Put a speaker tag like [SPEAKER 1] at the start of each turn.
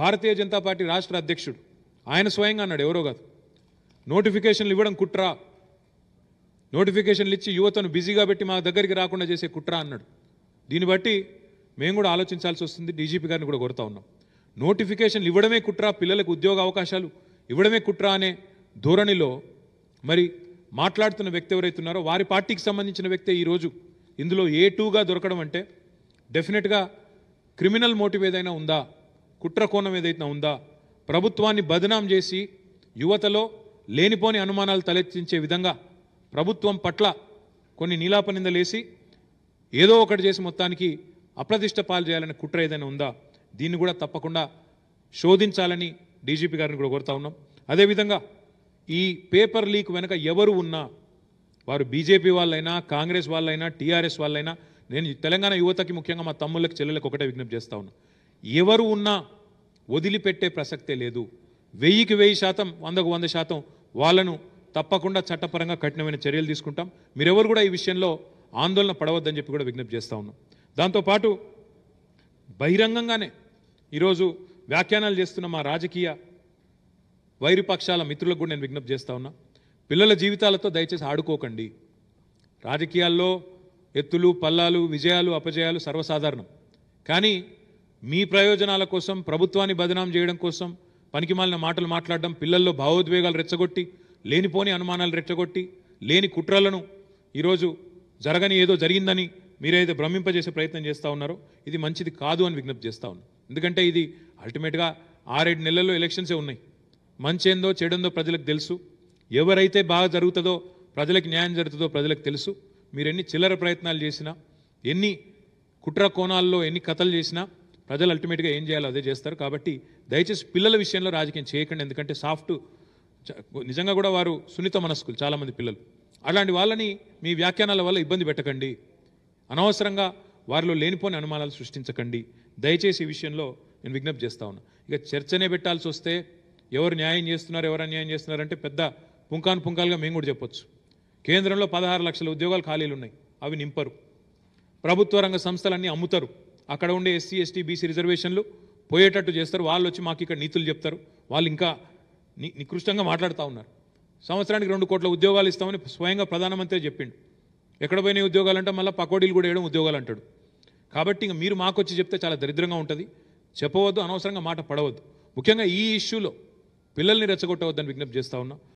[SPEAKER 1] భారతీయ Janata party రాష్ట్ర అధ్యక్షుడు ఆయన స్వయంగా అన్నాడు ఎవరో కాదు నోటిఫికేషన్లు ఇవ్వడం కుట్రా నోటిఫికేషన్లు ఇచ్చి యువతను బిజీగా పెట్టి మా దగ్గరికి రాకుండా చేసే కుట్రా అన్నాడు దీన్ని బట్టి మేము కూడా ఆలోచించాల్సి వస్తుంది డీజీపీ గారిని కూడా కొరతా ఉన్నాం నోటిఫికేషన్లు ఇవ్వడమే కుట్రా పిల్లలకు ఉద్యోగ అవకాశాలు ఇవ్వడమే కుట్రా అనే ధోరణిలో మరి మాట్లాడుతున్న వ్యక్తి ఎవరైతున్నారో వారి పార్టీకి సంబంధించిన వ్యక్తి ఈరోజు ఇందులో ఏ టూగా దొరకడం అంటే డెఫినెట్గా క్రిమినల్ మోటివ్ ఏదైనా ఉందా కుట్ర కోణం ఏదైతే ఉందా ప్రభుత్వాన్ని బదనాం చేసి యువతలో లేనిపోని అనుమానాలు తలెత్తించే విధంగా ప్రభుత్వం పట్ల కొన్ని నీలాప నిందలేసి ఏదో ఒకటి చేసి మొత్తానికి అప్రతిష్ట పాలు చేయాలనే కుట్ర ఏదైనా ఉందా దీన్ని కూడా తప్పకుండా శోధించాలని డీజీపీ గారిని కూడా కోరుతా ఉన్నాం అదేవిధంగా ఈ పేపర్ లీక్ వెనుక ఎవరు ఉన్నా వారు బీజేపీ వాళ్ళైనా కాంగ్రెస్ వాళ్ళైనా టీఆర్ఎస్ వాళ్ళైనా నేను తెలంగాణ యువతకి ముఖ్యంగా మా తమ్ముళ్ళకి చెల్లెలకు ఒకటే విజ్ఞప్తి చేస్తా ఉన్నా ఎవరు ఉన్నా వదిలిపెట్టే ప్రసక్తే లేదు వెయ్యికి వెయ్యి శాతం వందకు వంద శాతం వాళ్ళను తప్పకుండా చట్టపరంగా కఠినమైన చర్యలు తీసుకుంటాం మీరెవరు కూడా ఈ విషయంలో ఆందోళన పడవద్దని చెప్పి కూడా విజ్ఞప్తి చేస్తూ ఉన్నాం దాంతోపాటు బహిరంగంగానే ఈరోజు వ్యాఖ్యానాలు చేస్తున్న మా రాజకీయ వైరుపక్షాల మిత్రులకు కూడా నేను విజ్ఞప్తి చేస్తూ ఉన్నా పిల్లల జీవితాలతో దయచేసి ఆడుకోకండి రాజకీయాల్లో ఎత్తులు పల్లాలు విజయాలు అపజయాలు సర్వసాధారణం కానీ మీ ప్రయోజనాల కోసం ప్రభుత్వాన్ని బదనాం చేయడం కోసం పనికిమాలిన మాటలు మాట్లాడడం పిల్లల్లో భావోద్వేగాలు రెచ్చగొట్టి లేనిపోని అనుమానాలు రెచ్చగొట్టి లేని కుట్రలను ఈరోజు జరగని ఏదో జరిగిందని మీరేదో భ్రమింపజేసే ప్రయత్నం చేస్తూ ఉన్నారో ఇది మంచిది కాదు అని విజ్ఞప్తి చేస్తూ ఉన్నాను ఎందుకంటే ఇది అల్టిమేట్గా ఆరేడు నెలల్లో ఎలక్షన్సే ఉన్నాయి మంచేందో చెడుందో ప్రజలకు తెలుసు ఎవరైతే బాగా జరుగుతుందో ప్రజలకు న్యాయం జరుగుతుందో ప్రజలకు తెలుసు మీరు ఎన్ని చిల్లర ప్రయత్నాలు చేసినా ఎన్ని కుట్ర కోణాల్లో ఎన్ని కథలు చేసినా ప్రజలు అల్టిమేట్గా ఏం చేయాలో అదే చేస్తారు కాబట్టి దయచేసి పిల్లల విషయంలో రాజకీయం చేయకండి ఎందుకంటే సాఫ్ట్ నిజంగా కూడా వారు సున్నిత మనస్కులు చాలామంది పిల్లలు అలాంటి వాళ్ళని మీ వ్యాఖ్యానాల వల్ల ఇబ్బంది పెట్టకండి అనవసరంగా వారిలో లేనిపోని అనుమానాలు సృష్టించకండి దయచేసి ఈ విషయంలో నేను విజ్ఞప్తి చేస్తా ఉన్నా ఇక చర్చనే పెట్టాల్సి వస్తే ఎవరు న్యాయం చేస్తున్నారు ఎవరు అన్యాయం చేస్తున్నారంటే పెద్ద పుంకాను పుంకాలుగా మేము కూడా చెప్పొచ్చు కేంద్రంలో పదహారు లక్షల ఉద్యోగాలు ఖాళీలు ఉన్నాయి అవి నింపరు ప్రభుత్వ రంగ సంస్థలన్నీ అమ్ముతారు అక్కడ ఉండే ఎస్సీ ఎస్టీ బీసీ రిజర్వేషన్లు పోయేటట్టు చేస్తారు వాళ్ళు వచ్చి మాకు ఇక్కడ నీతులు చెప్తారు వాళ్ళు ఇంకా నికృష్టంగా మాట్లాడుతూ ఉన్నారు సంవత్సరానికి రెండు కోట్ల ఉద్యోగాలు ఇస్తామని స్వయంగా ప్రధానమంత్రి చెప్పిండు ఎక్కడ పోయినాయి ఉద్యోగాలు అంటే మళ్ళీ పకోడీలు కూడా వేయడం ఉద్యోగాలు అంటాడు కాబట్టి ఇంకా మీరు మాకు వచ్చి చెప్తే చాలా దరిద్రంగా ఉంటుంది చెప్పవద్దు అనవసరంగా మాట పడవద్దు ముఖ్యంగా ఈ ఇష్యూలో పిల్లల్ని రెచ్చగొట్టవద్దని విజ్ఞప్తి చేస్తూ ఉన్నా